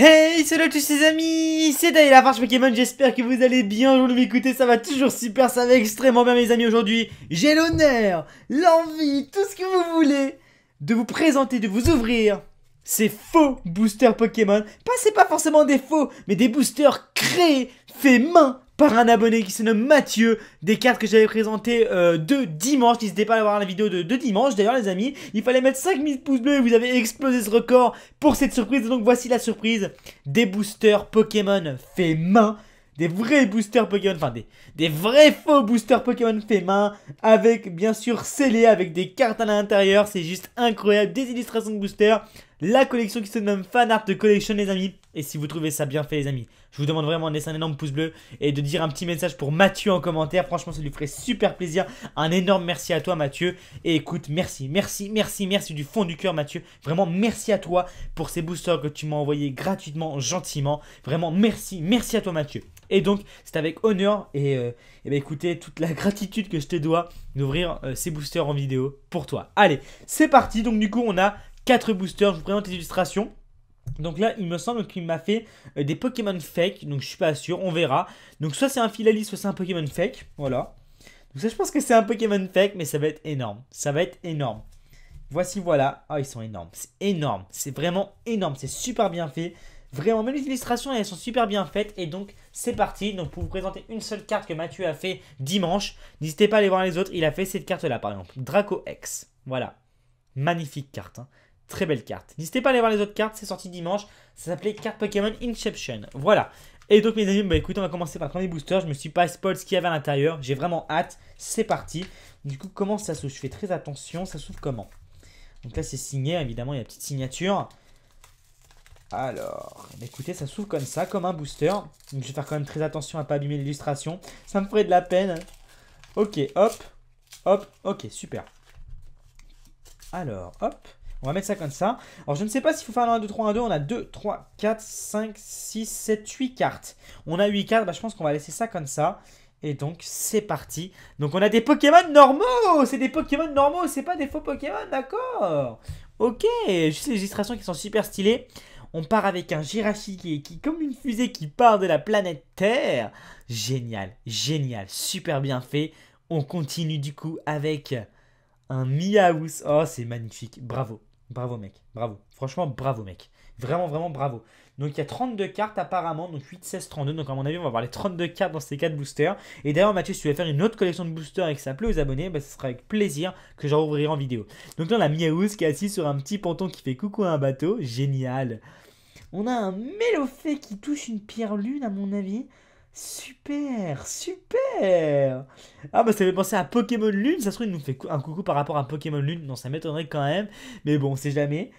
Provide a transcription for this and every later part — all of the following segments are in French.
Hey, salut à tous les amis, c'est la Lafarge Pokémon, j'espère que vous allez bien, Je vous écoutez ça va toujours super, ça va extrêmement bien mes amis aujourd'hui. J'ai l'honneur, l'envie, tout ce que vous voulez de vous présenter, de vous ouvrir ces faux boosters Pokémon. Pas c'est pas forcément des faux, mais des boosters créés, faits main par un abonné qui se nomme Mathieu, des cartes que j'avais présentées euh, de dimanche, n'hésitez pas à voir la vidéo de, dimanche d'ailleurs les amis, il fallait mettre 5000 pouces bleus et vous avez explosé ce record pour cette surprise, donc voici la surprise, des boosters Pokémon fait main, des vrais boosters Pokémon, enfin des, des vrais faux boosters Pokémon fait main, avec bien sûr scellés, avec des cartes à l'intérieur, c'est juste incroyable, des illustrations de boosters, la collection qui se nomme Fan Art Collection les amis, et si vous trouvez ça bien fait les amis, je vous demande vraiment de laisser un énorme pouce bleu et de dire un petit message pour Mathieu en commentaire. Franchement, ça lui ferait super plaisir. Un énorme merci à toi, Mathieu. Et écoute, merci, merci, merci, merci du fond du cœur, Mathieu. Vraiment, merci à toi pour ces boosters que tu m'as envoyés gratuitement, gentiment. Vraiment, merci, merci à toi, Mathieu. Et donc, c'est avec honneur et, euh, ben, écoutez, toute la gratitude que je te dois d'ouvrir euh, ces boosters en vidéo pour toi. Allez, c'est parti. Donc, du coup, on a 4 boosters. Je vous présente les illustrations. Donc là, il me semble qu'il m'a fait euh, des Pokémon fake, donc je suis pas sûr, on verra. Donc soit c'est un filialiste, soit c'est un Pokémon fake, voilà. Donc ça, je pense que c'est un Pokémon fake, mais ça va être énorme. Ça va être énorme. Voici, voilà. oh, ils sont énormes. C'est énorme. C'est vraiment énorme. C'est super bien fait. Vraiment, même les illustrations, elles sont super bien faites. Et donc, c'est parti. Donc, pour vous présenter une seule carte que Mathieu a fait dimanche, n'hésitez pas à aller voir les autres. Il a fait cette carte-là, par exemple. Draco X. Voilà. Magnifique carte. Hein. Très belle carte. N'hésitez pas à aller voir les autres cartes, c'est sorti dimanche. Ça s'appelait carte Pokémon Inception. Voilà. Et donc mes amis, bah écoutez, on va commencer par prendre premier boosters, Je me suis pas spoil ce qu'il y avait à l'intérieur. J'ai vraiment hâte. C'est parti. Du coup, comment ça s'ouvre Je fais très attention. Ça s'ouvre comment Donc là, c'est signé. Évidemment, il y a la petite signature. Alors, bah, écoutez, ça s'ouvre comme ça, comme un booster. je vais faire quand même très attention à pas abîmer l'illustration. Ça me ferait de la peine. Ok, hop. Hop. Ok, super. Alors, hop. On va mettre ça comme ça. Alors, je ne sais pas s'il faut faire un 1, 2, 3, 1, 2. On a 2, 3, 4, 5, 6, 7, 8 cartes. On a 8 cartes. Bah, je pense qu'on va laisser ça comme ça. Et donc, c'est parti. Donc, on a des Pokémon normaux. C'est des Pokémon normaux. C'est pas des faux Pokémon, d'accord Ok. Juste les illustrations qui sont super stylées. On part avec un Jirachi qui comme une fusée qui part de la planète Terre. Génial, génial, super bien fait. On continue du coup avec un Miaous. Oh, c'est magnifique. Bravo. Bravo mec, bravo. Franchement, bravo mec. Vraiment, vraiment bravo. Donc il y a 32 cartes apparemment, donc 8, 16, 32. Donc à mon avis, on va avoir les 32 cartes dans ces 4 boosters. Et d'ailleurs, Mathieu, si tu veux faire une autre collection de boosters et que ça plaît aux abonnés, bah, ce sera avec plaisir que j'en ouvrirai en vidéo. Donc là, on a Miaouz qui est assis sur un petit ponton qui fait coucou à un bateau. Génial. On a un Mélofé qui touche une pierre lune à mon avis. Super, super Ah bah ça fait penser à Pokémon Lune, ça se trouve il nous fait un coucou par rapport à Pokémon Lune, non ça m'étonnerait quand même, mais bon c'est jamais.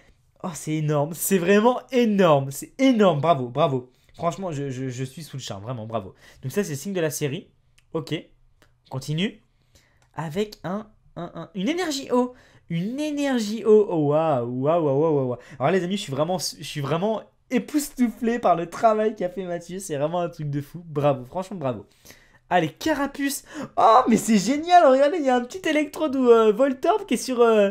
Oh c'est énorme, c'est vraiment énorme, c'est énorme, bravo, bravo. Franchement je, suis sous le charme, vraiment bravo. Donc ça c'est le signe de la série, ok, continue. Avec un, un, une énergie eau, oh. une énergie eau, oh, oh waouh, waouh, waouh, waouh. Alors les amis je suis vraiment, je suis vraiment époustouflé par le travail qu'a fait Mathieu. C'est vraiment un truc de fou. Bravo, franchement bravo. Allez les Oh, mais c'est génial Regardez, il y a un petit électrode ou euh, Voltorb qui est sur, euh,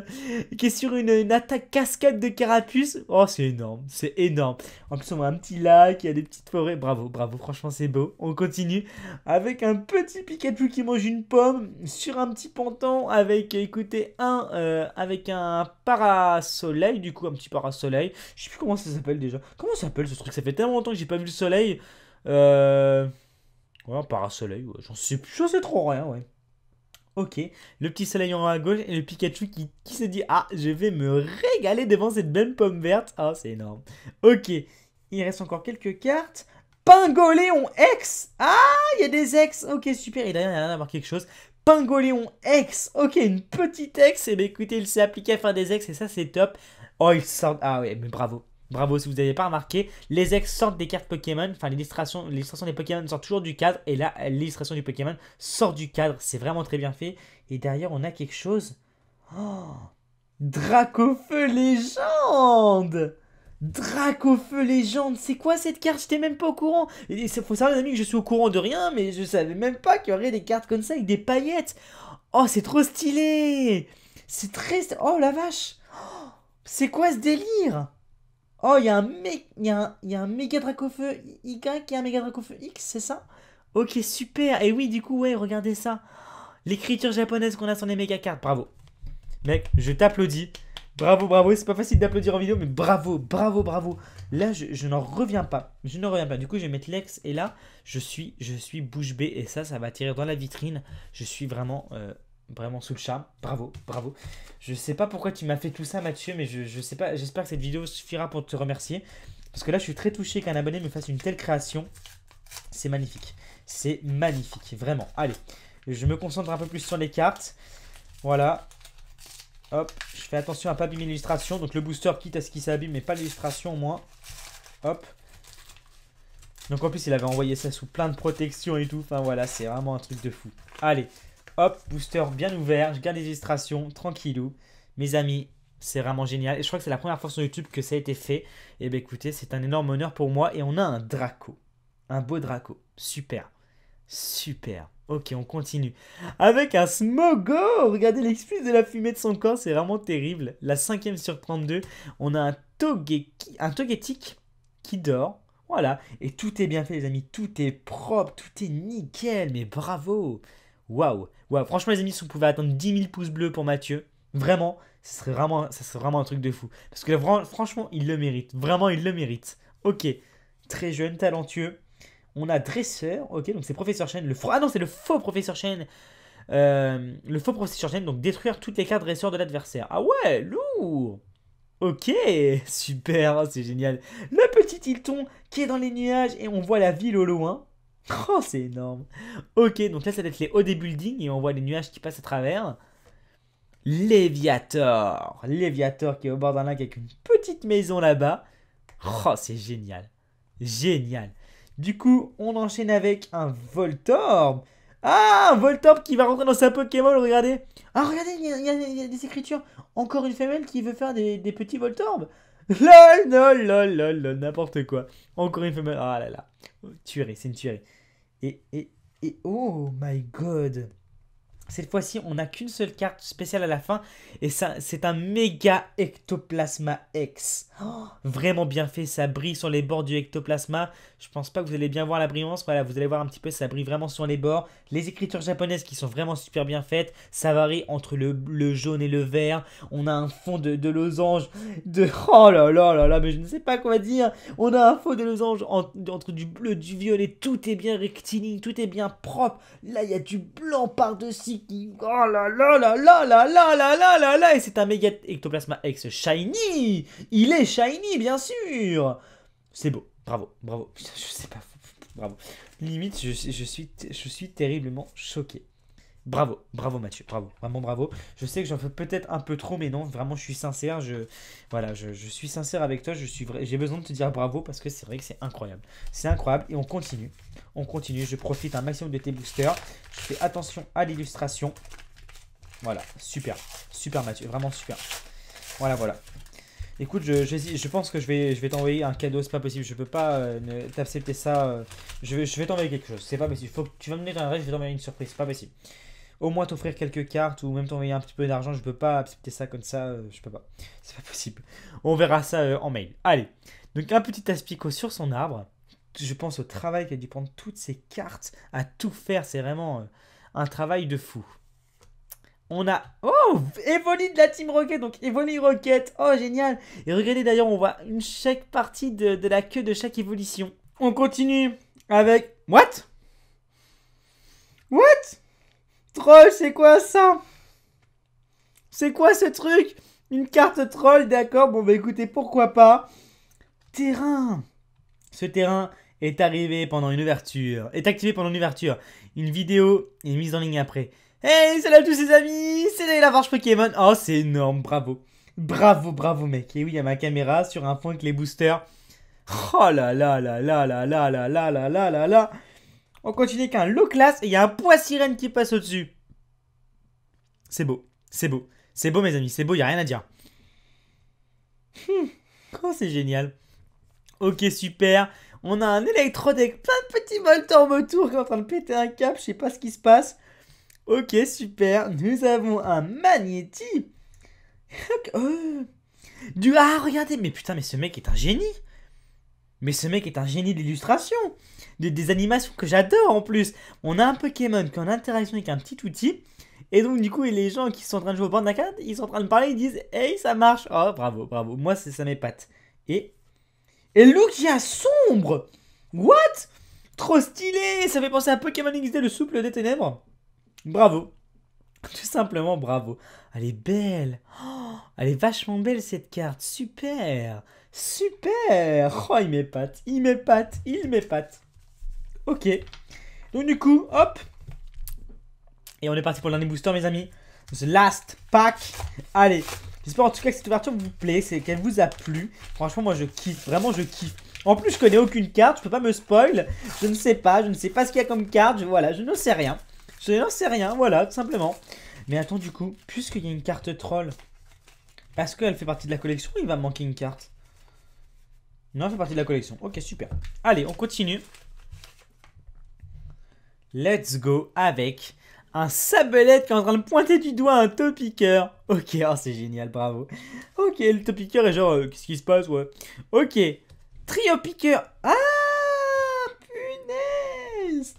qui est sur une, attaque cascade de Carapuce. Oh, c'est énorme, c'est énorme. En plus, on a un petit lac, il y a des petites forêts. Bravo, bravo, franchement, c'est beau. On continue avec un petit Pikachu qui mange une pomme sur un petit ponton avec, écoutez, un, euh, avec un parasoleil, du coup, un petit parasoleil. Je sais plus comment ça s'appelle déjà. Comment ça s'appelle ce truc Ça fait tellement longtemps que j'ai pas vu le soleil. Euh... Ouais, un parasoleil, j'en sais, plus, sais trop rien, ouais. Ok, le petit soleil en haut à gauche et le Pikachu qui, se dit Ah, je vais me régaler devant cette belle pomme verte. Ah, c'est énorme. Ok, il reste encore quelques cartes. Pingoléon X Ah, il y a des ex Ok, super, il a rien à voir quelque chose. Pingoléon X Ok, une petite ex Et eh ben, écoutez, il s'est appliqué à faire des ex et ça, c'est top. Oh, il sort. Ah, ouais, mais bravo. Bravo si vous n'avez pas remarqué. Les ex sortent des cartes Pokémon. Enfin, l'illustration des Pokémon sort toujours du cadre. Et là, l'illustration du Pokémon sort du cadre. C'est vraiment très bien fait. Et derrière, on a quelque chose. Oh Dracofeu Légende Dracofeu Légende, c'est quoi cette carte J'étais même pas au courant. Il faut savoir les amis que je suis au courant de rien, mais je savais même pas qu'il y aurait des cartes comme ça avec des paillettes. Oh, c'est trop stylé C'est très... Oh la vache oh, C'est quoi ce délire Oh, il y a un mec, il y un, un méga dracofeu un méga dracofeu X, c'est ça Ok, super. Et oui, du coup, ouais, regardez ça. L'écriture japonaise qu'on a sur les méga cartes. Bravo. Mec, je t'applaudis. Bravo, bravo. C'est pas facile d'applaudir en vidéo, mais bravo, bravo, bravo. Là, je, n'en reviens pas. Je n'en reviens pas. Du coup, je vais mettre Lex. Et là, je suis, je suis bouche bée. Et ça, ça va tirer dans la vitrine. Je suis vraiment. Euh, vraiment sous le charme. Bravo, bravo. Je sais pas pourquoi tu m'as fait tout ça, Mathieu, mais je, je sais pas. J'espère que cette vidéo suffira pour te remercier. Parce que là, je suis très touché qu'un abonné me fasse une telle création. C'est magnifique. C'est magnifique, vraiment. Allez, je me concentre un peu plus sur les cartes. Voilà. Hop, je fais attention à pas abîmer l'illustration. Donc le booster, quitte à ce qu'il s'abîme, mais pas l'illustration au moins. Hop. Donc en plus, il avait envoyé ça sous plein de protections et tout. Enfin voilà, c'est vraiment un truc de fou. Allez, Hop, booster bien ouvert. Je garde les illustrations, tranquillou. Mes amis, c'est vraiment génial. Et je crois que c'est la première fois sur YouTube que ça a été fait. Et eh bien écoutez, c'est un énorme honneur pour moi. Et on a un Draco. Un beau Draco. Super. Super. Ok, on continue. Avec un Smogo Regardez l'excuse de la fumée de son corps, c'est vraiment terrible. La cinquième sur 32, on a un, un Togetic qui dort. Voilà, et tout est bien fait les amis, tout est propre, tout est nickel, mais bravo Waouh, Franchement, les amis, si vous pouvez attendre 10 000 pouces bleus pour Mathieu, vraiment, ce serait vraiment, ça serait vraiment un truc de fou. Parce que franchement, il le mérite. Vraiment, il le mérite. Ok, très jeune, talentueux. On a dresseur, ok, donc c'est professeur Chen. Le ah non, c'est le faux professeur Chen. Euh, le faux professeur Chen, donc détruire toutes les cartes dresseurs de l'adversaire. Ah ouais, lourd. Ok, super, c'est génial. Le petit Hilton qui est dans les nuages et on voit la ville au loin. Oh, c'est énorme. Ok, donc là, ça va être les hauts des buildings et on voit les nuages qui passent à travers. Léviator. Léviator qui est au bord d'un lac avec une petite maison là-bas. Oh, c'est génial. Génial. Du coup, on enchaîne avec un Voltorb. Ah, un Voltorb qui va rentrer dans sa Pokémon, regardez. Ah, regardez, il y, a des écritures. Encore une femelle qui veut faire des, des petits Voltorb Lol, lol, lol, lol, n'importe quoi. Encore une femelle. Oh là là. Oh, tuerie, c'est une tuerie. Et, et, et, oh my god. Cette fois-ci, on n'a qu'une seule carte spéciale à la fin. Et ça, c'est un méga ectoplasma X. Oh, vraiment bien fait, ça brille sur les bords du ectoplasma. Je pense pas que vous allez bien voir la brillance. Voilà, vous allez voir un petit peu, ça brille vraiment sur les bords. Les écritures japonaises qui sont vraiment super bien faites. Ça varie entre le, jaune et le vert. On a un fond de, losange. De... Oh là là là là, mais je ne sais pas quoi dire. On a un fond de losange entre du bleu, du violet. Tout est bien rectiligne, tout est bien propre. Là, il y a du blanc par-dessus Oh là là là là là là là là là là Et c'est un méga ectoplasma ex shiny Il est shiny, bien sûr C'est beau, bravo, bravo. je sais pas, bravo. Limite, je, je, suis, je suis terriblement choqué. Bravo, bravo Mathieu, bravo, vraiment bravo. Je sais que j'en fais peut-être un peu trop, mais non, vraiment, je suis sincère. Je, voilà, je, je suis sincère avec toi. Je suis j'ai besoin de te dire bravo parce que c'est vrai que c'est incroyable. C'est incroyable et on continue. On continue, je profite un maximum de tes boosters. Je fais attention à l'illustration. Voilà, super. Super Mathieu, vraiment super. Voilà, voilà. Écoute, je, je, je pense que je vais, je vais t'envoyer un cadeau, c'est pas possible, je peux pas euh, t'accepter ça. Euh. je vais, je vais t'envoyer quelque chose, c'est pas possible. Faut que tu vas me donner un rêve, je vais t'envoyer une surprise, c'est pas possible. Au moins t'offrir quelques cartes ou même t'envoyer un petit peu d'argent, je peux pas accepter ça comme ça, euh, je peux pas. C'est pas possible. On verra ça en mail. Allez, donc un petit aspicot sur son arbre je pense au travail a dû prendre toutes ces cartes, à tout faire. C'est vraiment euh, un travail de fou. On a... Oh Evoli de la Team Rocket Donc Evoli Rocket Oh génial Et regardez d'ailleurs, on voit une chaque partie de, de, la queue de chaque évolution. On continue avec... What What Troll, c'est quoi ça C'est quoi ce truc Une carte troll, d'accord Bon bah écoutez, pourquoi pas Terrain ce terrain est arrivé pendant une ouverture, est activé pendant une ouverture. Une vidéo est mise en ligne après. Hey, salut à tous les amis, c'est la Forge Pokémon. Oh, c'est énorme, bravo. Bravo, bravo, mec. Et oui, il y a ma caméra sur un point avec les boosters. Oh là là là là là là là là là là là On continue avec un low class et il y a un poids sirène qui passe au-dessus. C'est beau, c'est beau. C'est beau, mes amis, c'est beau, il n'y a rien à dire. oh, c'est génial. Ok, super. On a un électrode avec plein de petits en autour qui est en train de péter un cap. Je sais pas ce qui se passe. Ok, super. Nous avons un magnéti. Oh. Du ah, regardez. Mais putain, mais ce mec est un génie. Mais ce mec est un génie d'illustration. des animations que j'adore en plus. On a un Pokémon qui est en interaction avec un petit outil. Et donc, du coup, les gens qui sont en train de jouer au Bandacard, ils sont en train de parler, ils disent Hey, ça marche Oh, bravo, bravo. Moi, ça m'épate. Et et look, il sombre What Trop stylé Ça fait penser à Pokémon XD, le souple des ténèbres. Bravo. Tout simplement bravo. Elle est belle. Oh, elle est vachement belle cette carte. Super. Super. Oh, il m'épate. Il m'épate. Il m'épate. Ok. Donc du coup, hop. Et on est parti pour l'année booster, mes amis. The last pack. Allez, J'espère en tout cas que cette ouverture vous plaît, c'est qu'elle vous a plu. Franchement, moi je kiffe, vraiment je kiffe. En plus, je connais aucune carte, je peux pas me spoil. Je ne sais pas, je ne sais pas ce qu'il y a comme carte. voilà, je n'en sais rien. Je n'en sais rien, voilà, tout simplement. Mais attends, du coup, puisqu'il y a une carte troll, parce qu'elle fait partie de la collection, il va manquer une carte. Non, elle fait partie de la collection. Ok, super. Allez, on continue. Let's go avec un sabelette qui est en train de pointer du doigt un topiqueur Ok, oh, c'est génial, bravo. Ok, le topiqueur est genre, euh, qu'est-ce qui se passe, ouais. Ok, trio piqueur. Ah, punaise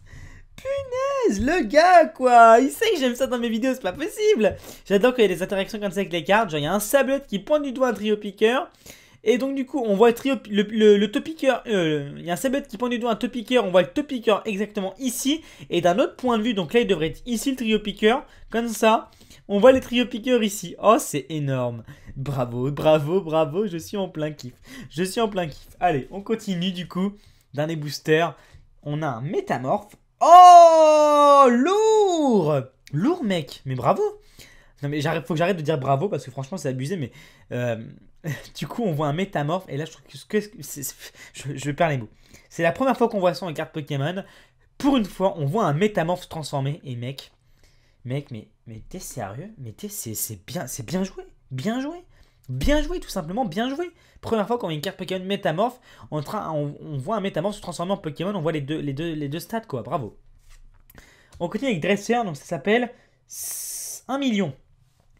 Punaise, le gars, quoi Il sait que j'aime ça dans mes vidéos, c'est pas possible J'adore qu'il y ait des interactions comme ça avec les cartes. Genre, il y a un sablette qui pointe du doigt un trio piqueur. Et donc du coup, on voit le trio, le, top picker, euh, il y a un sabote qui prend du doigt un top picker, on voit le top picker exactement ici. Et d'un autre point de vue, donc là il devrait être ici le trio picker, comme ça. On voit les trio pickers ici. Oh, c'est énorme. Bravo, bravo, bravo. Je suis en plein kiff. Je suis en plein kiff. Allez, on continue du coup. les booster. On a un métamorphe. Oh, lourd Lourd, mec. Mais bravo. Non, mais faut que j'arrête de dire bravo parce que franchement, c'est abusé. Mais euh, du coup, on voit un métamorphe, et là, je trouve que, que je, perds les mots. C'est la première fois qu'on voit ça en carte Pokémon. Pour une fois, on voit un métamorphe se transformer, et mec, mec, mais, mais t'es sérieux Mais t'es, c'est bien, c'est bien joué, bien joué, bien joué, tout simplement, bien joué. Première fois qu'on voit une carte Pokémon métamorphe, on, on, voit un métamorphe se transformer en Pokémon, on voit les deux, les deux, les deux stats, quoi. Bravo. On continue avec Dresser, donc ça s'appelle 1 million.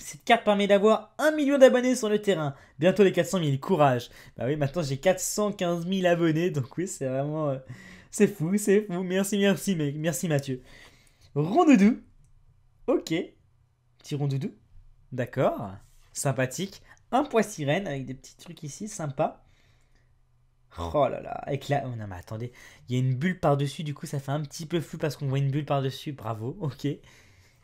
Cette carte permet d'avoir 1 million d'abonnés sur le terrain. Bientôt les 400 000, courage. Bah oui, maintenant j'ai 415 000 abonnés, donc oui, c'est vraiment... Euh, c'est fou, c'est fou. Merci, merci, mec. Merci Mathieu. Rondoudou. Ok. Petit rondoudou. D'accord. Sympathique. Un poids sirène avec des petits trucs ici, sympa. Oh là là, avec là, oh non mais attendez, il y a une bulle par-dessus, du coup ça fait un petit peu flou parce qu'on voit une bulle par-dessus, bravo, ok.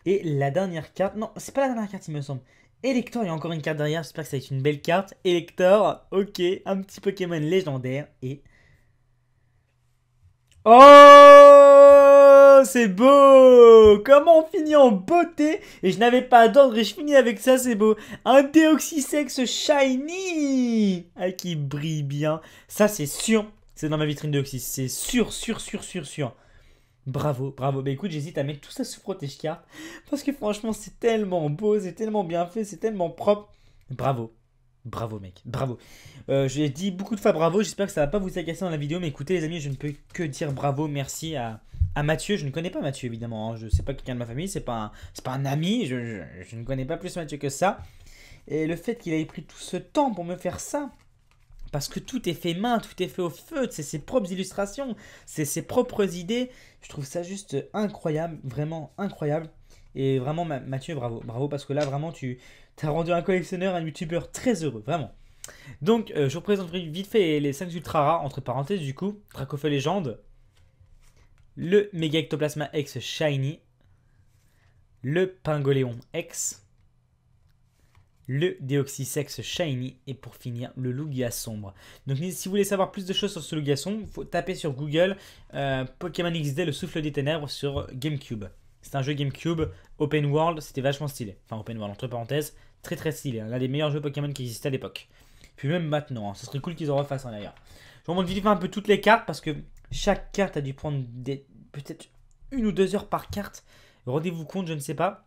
Et la dernière carte, non, c'est pas la dernière carte, il me semble. Elector, il y a encore une carte derrière, j'espère que ça va être une belle carte. Elector, ok, un petit Pokémon légendaire et... Oh C'est beau Comment on finit en beauté Et je n'avais pas d'ordre et je finis avec ça, c'est beau. Un Deoxysex Shiny Ah, qui brille bien. Ça, c'est sûr. C'est dans ma vitrine Deoxys. C'est sûr, sûr, sûr, sûr, sûr. Bravo, bravo. Bah écoute, j'hésite à mettre tout ça sous protège carte parce que franchement, c'est tellement beau, c'est tellement bien fait, c'est tellement propre. Bravo. Bravo mec, bravo. Euh, je J'ai dit beaucoup de fois bravo, j'espère que ça va pas vous agacer dans la vidéo, mais écoutez les amis, je ne peux que dire bravo, merci à, à Mathieu. Je ne connais pas Mathieu évidemment, hein. je sais pas quelqu'un de ma famille, c'est pas, un, pas un ami, je, je ne connais pas plus Mathieu que ça. Et le fait qu'il ait pris tout ce temps pour me faire ça, parce que tout est fait main, tout est fait au feu, c'est ses propres illustrations, c'est ses propres idées. Je trouve ça juste incroyable, vraiment incroyable. Et vraiment, Mathieu, bravo, bravo, parce que là, vraiment, tu as rendu un collectionneur, un youtubeur très heureux, vraiment. Donc, euh, je vous présente vite fait les 5 ultra rares, entre parenthèses, du coup, Dracofeu Légende, le Mega Ectoplasma X Shiny, le Pingoléon X, le Deoxysex Shiny et pour finir le Lugia Sombre. Donc si vous voulez savoir plus de choses sur ce Lugia Sombre, faut taper sur Google euh, Pokémon XD le souffle des ténèbres sur GameCube. C'est un jeu GameCube, open world, c'était vachement stylé. Enfin open world entre parenthèses, très très stylé, hein. l'un des meilleurs jeux Pokémon qui existait à l'époque. Puis même maintenant, hein, ce serait cool qu'ils en refassent en d'ailleurs. Je vous montre un peu toutes les cartes parce que chaque carte a dû prendre des peut-être une ou deux heures par carte. Rendez-vous compte, je ne sais pas.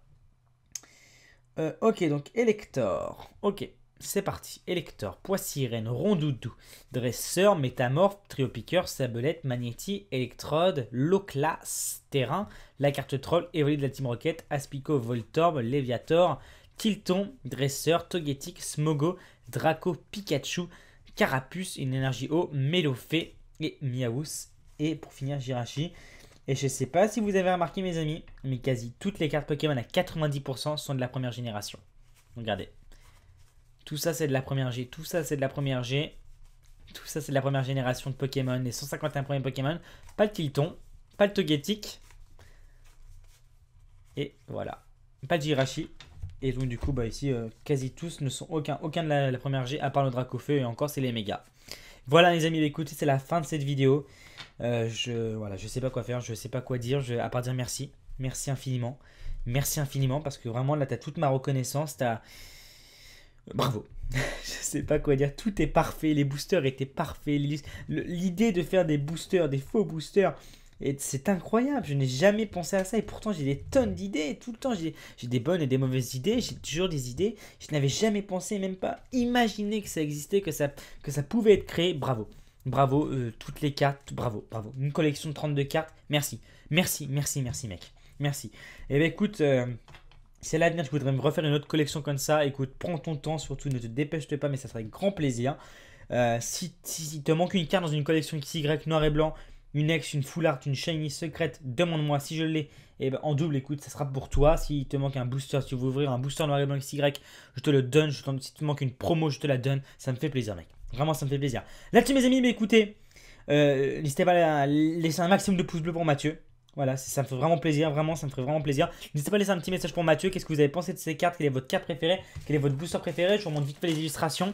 Euh, ok, donc Elector. Ok, c'est parti. Elector, Poissirène, Rondoudou, Dresseur, Métamorphe, Triopiqueur, Sablette, Magnéti, Electrode, Loclas, Terrain, la carte Troll, évolué de la Team Rocket, Aspico, Voltorb, leviator Tilton, Dresseur, Togetic, Smogo, Draco, Pikachu, Carapuce, une énergie haut Mélofée et Miaous. Et pour finir, Jirachi. Et je sais pas si vous avez remarqué mes amis, mais quasi toutes les cartes Pokémon à 90% sont de la première génération. Regardez. Tout ça c'est de la première G, tout ça c'est de la première G. Tout ça c'est de la première génération de Pokémon, les 151 premiers Pokémon. Pas le Tilton, pas le Togetic. Et voilà. Pas de Jirachi. Et donc du coup bah, ici euh, quasi tous ne sont aucun, aucun de la, première G à part le Dracofeu et encore c'est les méga. Voilà les amis, bah, écoutez c'est la fin de cette vidéo. Euh, je voilà, je sais pas quoi faire, je sais pas quoi dire, je, à part dire merci, merci infiniment, merci infiniment parce que vraiment là t'as toute ma reconnaissance, t'as bravo. je sais pas quoi dire, tout est parfait, les boosters étaient parfaits, l'idée de faire des boosters, des faux boosters. C'est incroyable, je n'ai jamais pensé à ça et pourtant j'ai des tonnes d'idées, tout le temps j'ai des bonnes et des mauvaises idées, j'ai toujours des idées, je n'avais jamais pensé, même pas imaginé que ça existait, que ça pouvait être créé, bravo. Bravo, euh, toutes les cartes, bravo, bravo. Une collection de 32 cartes, merci. Merci, merci, merci, mec. Merci. Et eh bien, écoute, c'est euh, c'est l'avenir, je voudrais me refaire une autre collection comme ça. Écoute, prends ton temps, surtout ne te dépêche pas, mais ça serait avec grand plaisir. Euh, si, si, te manque une carte dans une collection XY noir et blanc, une ex, une full art, une shiny secrète, demande-moi si je l'ai. Et eh ben, en double, écoute, ça sera pour toi. Si il te manque un booster, si tu veux ouvrir un booster noir et blanc XY, je te le donne. si tu te manque une promo, je te la donne. Ça me fait plaisir, mec. Vraiment, ça me fait plaisir. Là-dessus, mes amis, mais écoutez, euh, n'hésitez pas à laisser un maximum de pouces bleus pour Mathieu. Voilà, ça me fait vraiment plaisir, vraiment, ça me ferait vraiment plaisir. N'hésitez pas à laisser un petit message pour Mathieu. Qu'est-ce que vous avez pensé de ces cartes Quelle est votre carte préférée Quel est votre booster préféré Je vous montre vite fait les illustrations.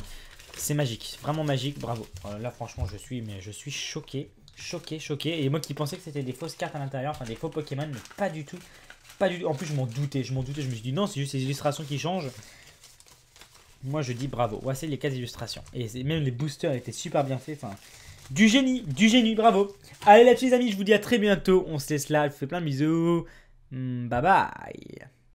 C'est magique, vraiment magique, bravo. Oh là, franchement, je suis, mais je suis choqué, choqué, choqué. Et moi qui pensais que c'était des fausses cartes à l'intérieur, enfin des faux Pokémon, mais pas du tout. Pas du tout. En plus, je m'en doutais, je m'en doutais. Je me suis dit, non, c'est juste les illustrations qui changent. Moi, je dis bravo. Voici les cas illustrations. Et même les boosters étaient super bien faits. Enfin, du génie, du génie, bravo. Allez là petits les amis, je vous dis à très bientôt. On se laisse là. Je vous fais plein de bisous. Hmm, bye bye.